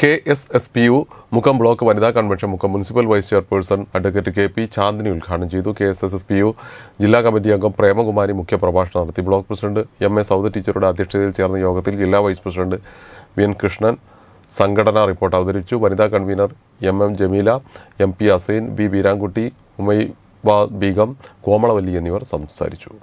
K S S P U മുഖം block വനിതാ convention മുഖം municipal vice chairperson advocate K P Chandini ഉദ്ഘാടനം ചെയ്തു K S S S P U ജില്ലാ committee അംഗം പ്രേമകുമാരി മുഖ്യപ്രഭാഷണം നടത്തി block president M A Sauda ടീച്ചറുടെ അധ്യക്ഷതയിൽ ചേർന്ന യോഗത്തിൽ ജില്ലാ vice president V N Krishnan സംഘടനാ റിപ്പോർട്ട് അവതരിച്ചു വനിതാ convener M M Jameela M P Asain B Beerankutty Umaiba Begum Komalavalli എന്നിവർ സംസാരിച്ചു